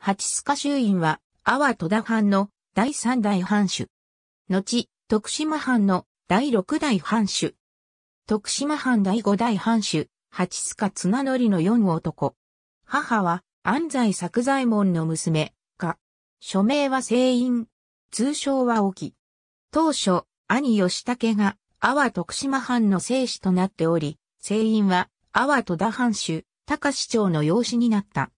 八須賀衆院は、阿波戸田藩の第三代藩主。後、徳島藩の第六代藩主。徳島藩第五代藩主、八須賀綱則の四男。母は、安西作左衛門の娘、か。署名は聖院。通称は沖。当初、兄義武が、阿波徳島藩の正史となっており、聖院は、阿波戸田藩主、高市長の養子になった。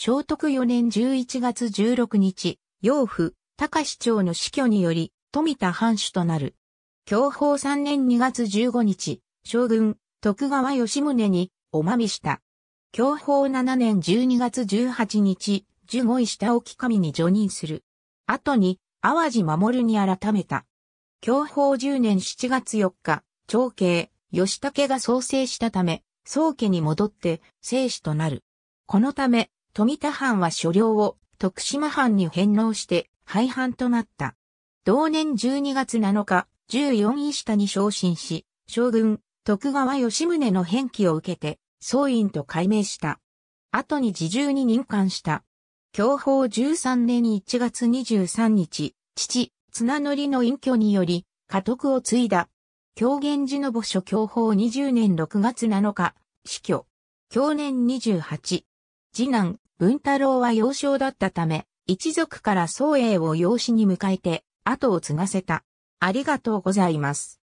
聖徳4年11月16日、養父、高市長の死去により、富田藩主となる。享保3年2月15日、将軍、徳川吉宗に、おまみした。享保7年12月18日、十五位下置神に除任する。後に、淡路守に改めた。享保10年7月4日、長兄、吉武が創生したため、宗家に戻って、生死となる。このため、富田藩は所領を徳島藩に返納して廃藩となった。同年12月7日、14位下に昇進し、将軍、徳川吉宗の返記を受けて、総院と改名した。後に自重に任官した。享保13年1月23日、父、綱則の隠居により、家督を継いだ。狂言寺の墓所享保20年6月7日、死去。享年28。次男、文太郎は幼少だったため、一族から宗英を養子に迎えて、後を継がせた。ありがとうございます。